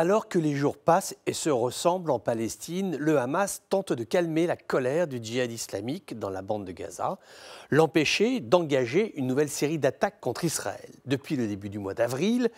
Alors que les jours passent et se ressemblent en Palestine, le Hamas tente de calmer la colère du djihad islamique dans la bande de Gaza, l'empêcher d'engager une nouvelle série d'attaques contre Israël. Depuis le début du mois d'avril,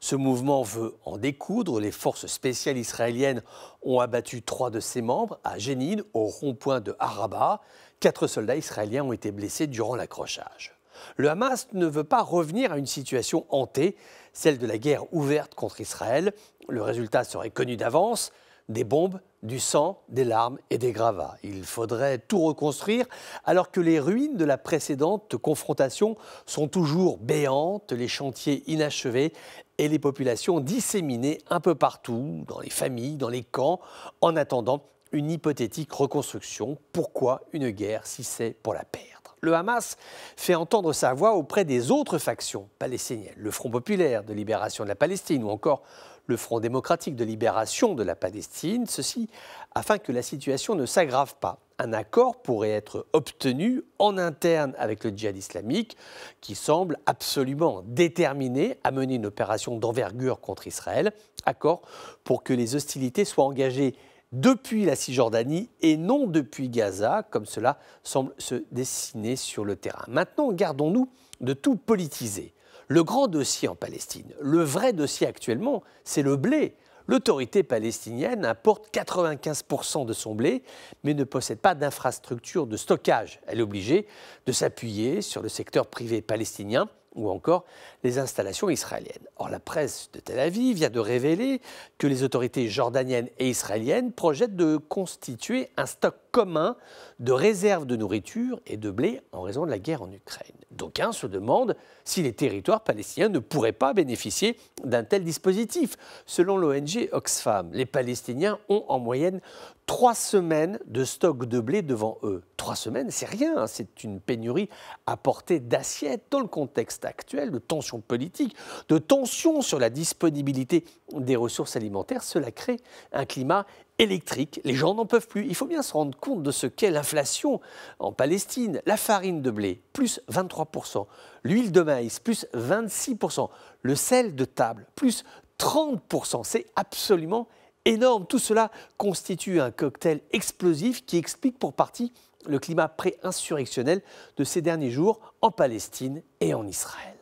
ce mouvement veut en découdre. Les forces spéciales israéliennes ont abattu trois de ses membres à Jenin, au rond-point de Haraba. Quatre soldats israéliens ont été blessés durant l'accrochage le Hamas ne veut pas revenir à une situation hantée, celle de la guerre ouverte contre Israël. Le résultat serait connu d'avance, des bombes, du sang, des larmes et des gravats. Il faudrait tout reconstruire alors que les ruines de la précédente confrontation sont toujours béantes, les chantiers inachevés et les populations disséminées un peu partout, dans les familles, dans les camps, en attendant une hypothétique reconstruction. Pourquoi une guerre si c'est pour la paix le Hamas fait entendre sa voix auprès des autres factions palestiniennes, le Front populaire de libération de la Palestine ou encore le Front démocratique de libération de la Palestine, ceci afin que la situation ne s'aggrave pas. Un accord pourrait être obtenu en interne avec le djihad islamique, qui semble absolument déterminé à mener une opération d'envergure contre Israël, accord pour que les hostilités soient engagées depuis la Cisjordanie et non depuis Gaza, comme cela semble se dessiner sur le terrain. Maintenant, gardons-nous de tout politiser. Le grand dossier en Palestine, le vrai dossier actuellement, c'est le blé. L'autorité palestinienne importe 95% de son blé, mais ne possède pas d'infrastructure de stockage. Elle est obligée de s'appuyer sur le secteur privé palestinien ou encore les installations israéliennes. Or, la presse de Tel Aviv vient de révéler que les autorités jordaniennes et israéliennes projettent de constituer un stock commun de réserves de nourriture et de blé en raison de la guerre en Ukraine. D'aucuns se demandent si les territoires palestiniens ne pourraient pas bénéficier d'un tel dispositif. Selon l'ONG Oxfam, les Palestiniens ont en moyenne trois semaines de stock de blé devant eux. Trois semaines, c'est rien, hein. c'est une pénurie à portée d'assiette dans le contexte actuel de tensions politiques, de tensions sur la disponibilité des ressources alimentaires. Cela crée un climat électrique. Les gens n'en peuvent plus. Il faut bien se rendre compte de ce qu'est l'inflation en Palestine. La farine de blé, plus 23%. L'huile de maïs, plus 26%. Le sel de table, plus 30%. C'est absolument énorme. Tout cela constitue un cocktail explosif qui explique pour partie le climat pré-insurrectionnel de ces derniers jours en Palestine et en Israël.